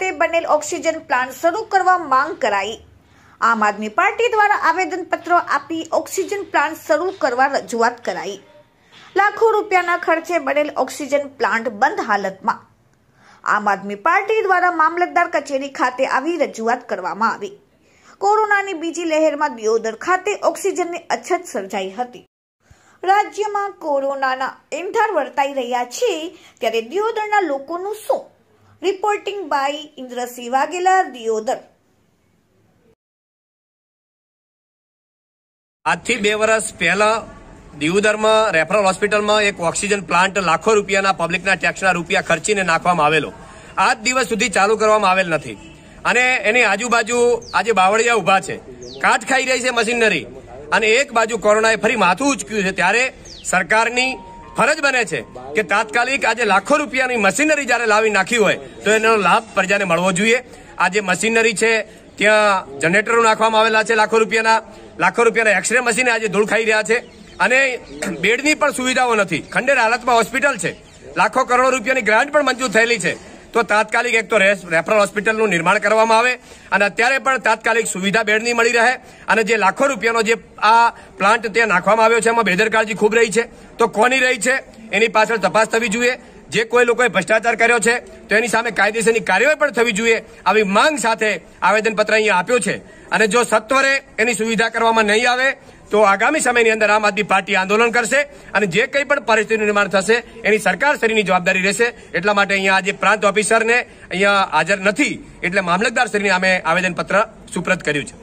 ખાતે બનેલ oxygen plant શરૂ કરવા માંગ કરાઈ આમ આદમી પાર્ટી દ્વારા આવેદનપત્ર આપી ઓક્સિજન પ્લાન્ટ શરૂ કરવા રજૂઆત કરાઈ લાખો રૂપિયાના ખર્ચે બનેલ ઓક્સિજન પ્લાન્ટ બંધ હાલતમાં આમ આદમી પાર્ટી દ્વારા મામલતદાર કચેરી ખાતે આવી રજૂઆત કરવામાં આવી કોરોનાની બીજી લહેરમાં દિયોદર ખાતે ઓક્સિજનની અછત સર્જાઈ હતી રાજ્યમાં કોરોનાના એંધાર વર્તાઈ રહ્યા છે ત્યારે દિયોદરના લોકોનું શું રિપોર્ટિંગ બાય ઇન્દ્રસિંહ વાઘેલા દિયોદર આજથી બે વર્ષ પહેલા દિયોદરમાં રેફરલ હોસ્પિટલમાં એક ઓક્સિજન પ્લાન્ટ લાખો રૂપિયાના પબ્લિકના ટેક્સના રૂપિયા ખર્ચીને નાખવામાં આવેલો આજ દિવસ સુધી ચાલુ કરવામાં આવેલ નથી અને એની આજુબાજુ આજે બાવળિયા ઊભા છે કાટ ખાઈ રહી છે મશીનરી અને એક બાજુ કોરોનાએ ફરી માથું ઉચક્યું છે ત્યારે સરકારની ફરજ બને છે કે તાત્કાલિક આજે લાખો રૂપિયાની મશીનરી જ્યારે લાવી નાખી હોય તો એનો લાભ પ્રજાને મળવો જોઈએ આજે મશીનરી છે ત્યાં જનરેટરો નાખવામાં આવેલા છે લાખો રૂપિયાના લાખો રૂપિયાના એક્સરે મશીન આજે ધૂળ ખાઈ રહ્યા છે અને બેડની પણ સુવિધાઓ નથી ખંડેર હાલતમાં હોસ્પિટલ છે લાખો કરોડો રૂપિયાની ગ્રાન્ટ પણ મંજૂર થયેલી છે તો તાત્કાલિક એક તો રેફરલ હોસ્પિટલનું નિર્માણ કરવામાં આવે અને અત્યારે પણ તાત્કાલિક સુવિધા બેડની મળી રહે અને જે લાખો રૂપિયાનો જે આ પ્લાન્ટ ત્યાં નાખવામાં આવ્યો છે એમાં બેદરકાળજી ખૂબ રહી છે તો કોની રહી છે એની પાછળ તપાસ થવી જોઈએ જે કોઈ લોકોએ ભ્રષ્ટાચાર કર્યો છે તો એની સામે કાયદેસરની કાર્યવાહી પણ થવી જોઈએ આવી માંગ સાથે આવેદનપત્ર અહીંયા આપ્યો છે અને જો સત્વરે એની સુવિધા કરવામાં નહીં આવે તો આગામી સમયની અંદર આમ આદમી પાર્ટી આંદોલન કરશે અને જે કંઈ પણ પરિસ્થિતિનું નિર્માણ થશે એની સરકાર સરકારશ્રીની જવાબદારી રહેશે એટલા માટે અહીંયા આજે પ્રાંત ઓફિસરને અહીંયા હાજર નથી એટલે મામલતદાર મામલતદારશ્રીને અમે આવેદનપત્ર સુપ્રત કર્યું છે